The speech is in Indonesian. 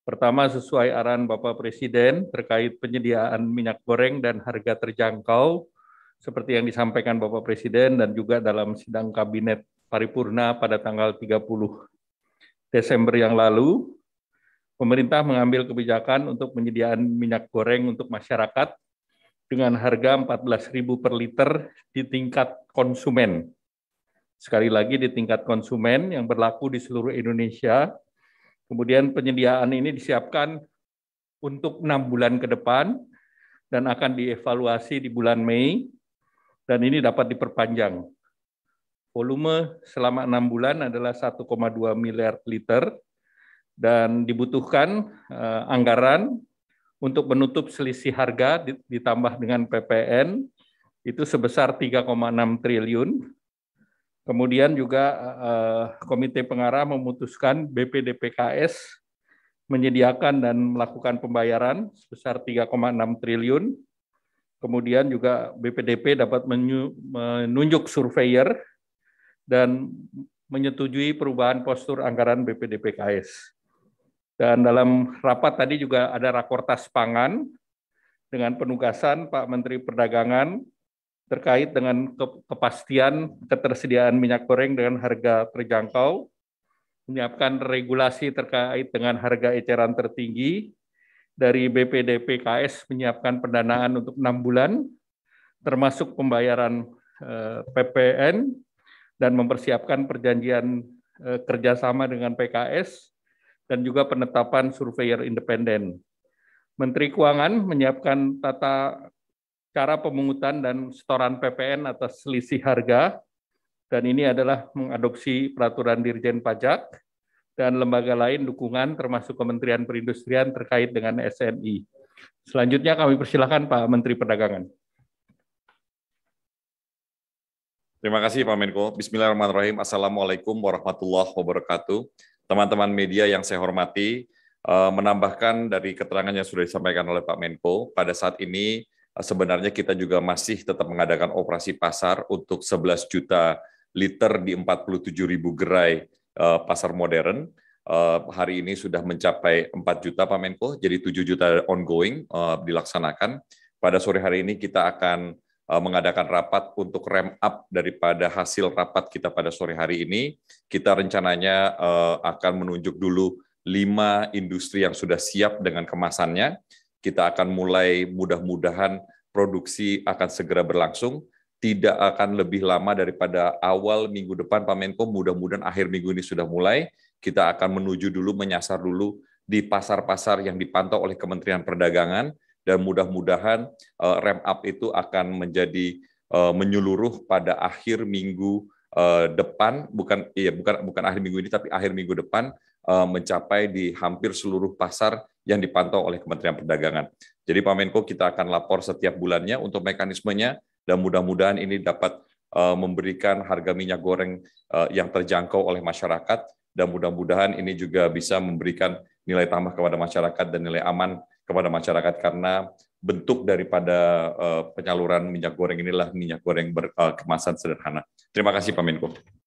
Pertama, sesuai arahan Bapak Presiden terkait penyediaan minyak goreng dan harga terjangkau, seperti yang disampaikan Bapak Presiden dan juga dalam sidang Kabinet Paripurna pada tanggal 30 Desember yang lalu, pemerintah mengambil kebijakan untuk penyediaan minyak goreng untuk masyarakat dengan harga 14.000 per liter di tingkat konsumen. Sekali lagi di tingkat konsumen yang berlaku di seluruh Indonesia Kemudian penyediaan ini disiapkan untuk enam bulan ke depan dan akan dievaluasi di bulan Mei dan ini dapat diperpanjang. Volume selama enam bulan adalah 1,2 miliar liter dan dibutuhkan eh, anggaran untuk menutup selisih harga ditambah dengan PPN itu sebesar 3,6 triliun Kemudian juga eh, Komite Pengarah memutuskan BPDPKS menyediakan dan melakukan pembayaran sebesar 3,6 triliun. Kemudian juga BPDP dapat menunjuk surveyor dan menyetujui perubahan postur anggaran BPDPKS. Dan dalam rapat tadi juga ada rakortas pangan dengan penugasan Pak Menteri Perdagangan terkait dengan kepastian ketersediaan minyak goreng dengan harga terjangkau, menyiapkan regulasi terkait dengan harga eceran tertinggi, dari BPDPKS menyiapkan pendanaan untuk enam bulan, termasuk pembayaran eh, PPN, dan mempersiapkan perjanjian eh, kerjasama dengan PKS, dan juga penetapan surveyor independen. Menteri Keuangan menyiapkan tata cara pemungutan dan setoran PPN atas selisih harga. Dan ini adalah mengadopsi peraturan Dirjen Pajak dan lembaga lain dukungan termasuk Kementerian Perindustrian terkait dengan SNI. Selanjutnya kami persilakan Pak Menteri Perdagangan. Terima kasih Pak Menko. Bismillahirrahmanirrahim. Assalamualaikum warahmatullahi wabarakatuh. Teman-teman media yang saya hormati, eh, menambahkan dari keterangan yang sudah disampaikan oleh Pak Menko, pada saat ini sebenarnya kita juga masih tetap mengadakan operasi pasar untuk 11 juta liter di 47 ribu gerai eh, pasar modern. Eh, hari ini sudah mencapai 4 juta Pak Menko, jadi 7 juta ongoing eh, dilaksanakan. Pada sore hari ini kita akan mengadakan rapat untuk ramp up daripada hasil rapat kita pada sore hari ini. Kita rencananya akan menunjuk dulu lima industri yang sudah siap dengan kemasannya kita akan mulai mudah-mudahan produksi akan segera berlangsung, tidak akan lebih lama daripada awal minggu depan Pak Menko, mudah-mudahan akhir minggu ini sudah mulai, kita akan menuju dulu, menyasar dulu di pasar-pasar yang dipantau oleh Kementerian Perdagangan, dan mudah-mudahan uh, ramp up itu akan menjadi uh, menyeluruh pada akhir minggu uh, depan bukan iya bukan bukan akhir minggu ini tapi akhir minggu depan uh, mencapai di hampir seluruh pasar yang dipantau oleh Kementerian Perdagangan. Jadi Pak Menko kita akan lapor setiap bulannya untuk mekanismenya dan mudah-mudahan ini dapat uh, memberikan harga minyak goreng uh, yang terjangkau oleh masyarakat dan mudah-mudahan ini juga bisa memberikan nilai tambah kepada masyarakat dan nilai aman kepada masyarakat karena bentuk daripada uh, penyaluran minyak goreng inilah minyak goreng berkemasan eh, uh, sederhana. Terima kasih Pak Menko.